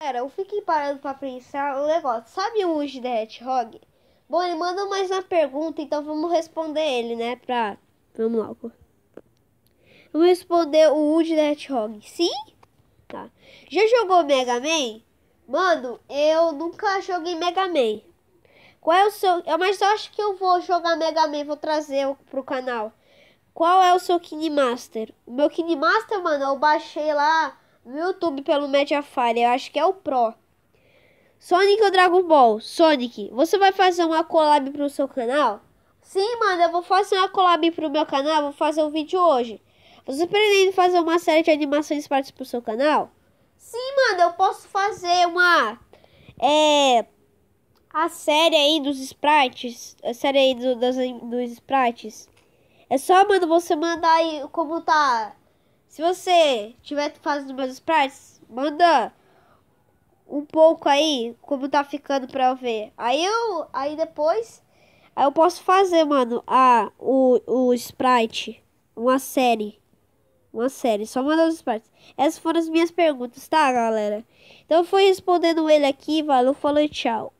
Cara, eu fiquei parado pra pensar um negócio. Sabe o Woody the Hedgehog? Bom, ele mandou mais uma pergunta, então vamos responder ele, né? Pra... Vamos logo vamos responder o Woody the Hedgehog. Sim? Tá. Já jogou Mega Man? Mano, eu nunca joguei Mega Man. Qual é o seu... Eu, mas eu acho que eu vou jogar Mega Man, vou trazer pro canal. Qual é o seu Kinemaster? O meu Master, mano, eu baixei lá no YouTube pelo Mediafire, eu acho que é o Pro. Sonic ou Dragon Ball? Sonic, você vai fazer uma collab pro seu canal? Sim, mano, eu vou fazer uma collab pro meu canal, vou fazer um vídeo hoje. Você pretende fazer uma série de animações partes pro seu canal? Sim, mano, eu posso fazer uma... É... A série aí dos sprites, a série aí do, das, dos sprites. É só, mano, você mandar aí como tá se você tiver fazendo meus sprites, manda um pouco aí, como tá ficando pra eu ver. Aí eu, aí depois, aí eu posso fazer, mano, a, o, o sprite, uma série. Uma série, só mandar os sprites. Essas foram as minhas perguntas, tá, galera? Então foi respondendo ele aqui, valeu, falou e tchau.